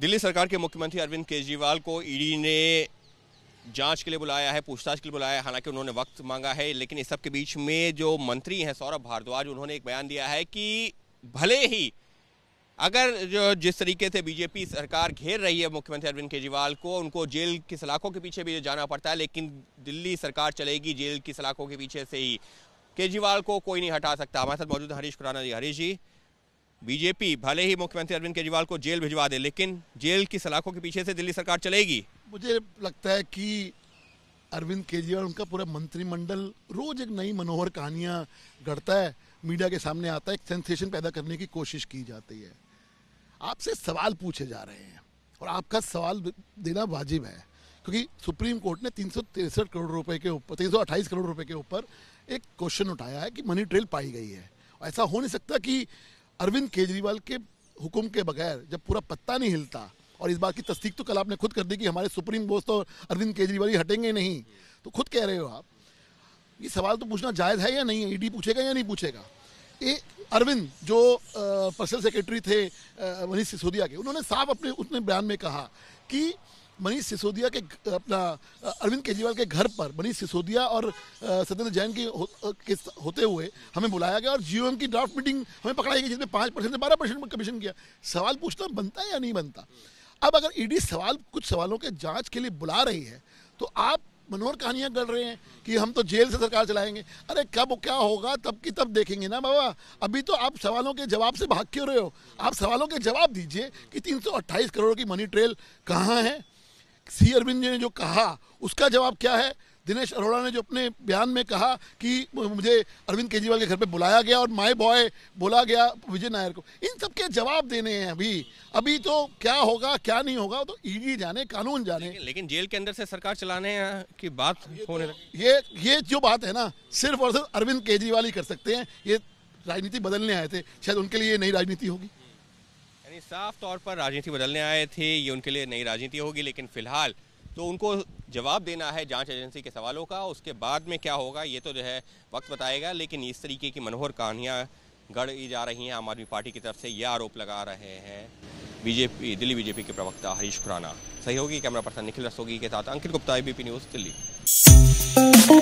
दिल्ली सरकार के मुख्यमंत्री अरविंद केजरीवाल को ईडी ने जांच के लिए बुलाया है पूछताछ के लिए बुलाया है हालांकि उन्होंने वक्त मांगा है लेकिन इस सब के बीच में जो मंत्री हैं सौरभ भारद्वाज उन्होंने एक बयान दिया है कि भले ही अगर जो जिस तरीके से बीजेपी सरकार घेर रही है मुख्यमंत्री अरविंद केजरीवाल को उनको जेल की सलाखों के पीछे भी जाना पड़ता है लेकिन दिल्ली सरकार चलेगी जेल की सलाखों के पीछे से ही केजरीवाल को कोई नहीं हटा सकता हमारे साथ मौजूद हरीश खुराना जी हरीश जी बीजेपी भले ही मुख्यमंत्री अरविंद केजरीवाल को जेल भिजवा दे लेकिन जेल की सलाखों के पीछे से दिल्ली सरकार चलेगी मुझे लगता है कि अरविंद केजरीवाल उनका पूरा मंत्रिमंडल रोज एक नई मनोहर कहानियां गढ़ता है मीडिया के सामने आता है एक सेंसेशन पैदा करने की कोशिश की जाती है आपसे सवाल पूछे जा रहे हैं और आपका सवाल देना वाजिब है क्योंकि सुप्रीम कोर्ट ने तीन करोड़ रुपए के ऊपर तीन करोड़ रुपए के ऊपर एक क्वेश्चन उठाया है कि मनी ट्रेल पाई गई है ऐसा हो नहीं सकता कि अरविंद केजरीवाल के हुक्म के बगैर जब पूरा पत्ता नहीं हिलता और इस बात की तस्दीक तो कल आपने खुद कर दी कि हमारे सुप्रीम बोस तो अरविंद केजरीवाल ही हटेंगे नहीं तो खुद कह रहे हो आप ये सवाल तो पूछना जायज़ है या नहीं है e ईडी पूछेगा या नहीं पूछेगा ये अरविंद जो पर्सनल सेक्रेटरी थे मनीष सिसोदिया के उन्होंने साफ अपने उसने बयान में कहा कि मनीष सिसोदिया के अपना अरविंद केजरीवाल के घर पर मनीष सिसोदिया और सत्येंद्र जैन की हो, के होते हुए हमें बुलाया गया और जीओएम की ड्राफ्ट मीटिंग हमें पकड़ाई गई जिसमें पाँच परसेंट से बारह परसेंट कमीशन किया सवाल पूछना बनता है या नहीं बनता अब अगर ईडी सवाल कुछ सवालों के जाँच के लिए बुला रही है तो आप मनोहर कहानियां गढ़ रहे हैं कि हम तो जेल से सरकार चलाएंगे अरे कब क्या होगा तब की तब देखेंगे ना बाबा अभी तो आप सवालों के जवाब से भाग क्यों रहे हो आप सवालों के जवाब दीजिए कि 328 करोड़ की मनी ट्रेल कहाँ है सी अरविंद जी ने जो कहा उसका जवाब क्या है दिनेश अरोड़ा ने जो अपने बयान में कहा कि मुझे अरविंद केजरीवाल के घर पे बुलाया गया और माय बॉय बोला गया विजय नायर को इन सब के जवाब देने हैं अभी अभी तो क्या होगा क्या नहीं होगा तो ईडी e जाने कानून जाने लेकिन, लेकिन जेल के अंदर से सरकार चलाने की बात तो होने तो, ये ये जो बात है ना सिर्फ और सिर्फ अरविंद केजरीवाल ही कर सकते हैं ये राजनीति बदलने आए थे शायद उनके लिए नई राजनीति होगी साफ तौर पर राजनीति बदलने आए थे ये उनके लिए नई राजनीति होगी लेकिन फिलहाल तो उनको जवाब देना है जांच एजेंसी के सवालों का उसके बाद में क्या होगा ये तो जो है वक्त बताएगा लेकिन इस तरीके की मनोहर कहानियाँ गढ़ी जा रही हैं आम आदमी पार्टी की तरफ से ये आरोप लगा रहे हैं बीजेपी दिल्ली बीजेपी के प्रवक्ता हरीश खुराना सहयोगी कैमरा पर्सन निखिल रसोगी के साथ अंकित गुप्ता एबीपी न्यूज़ दिल्ली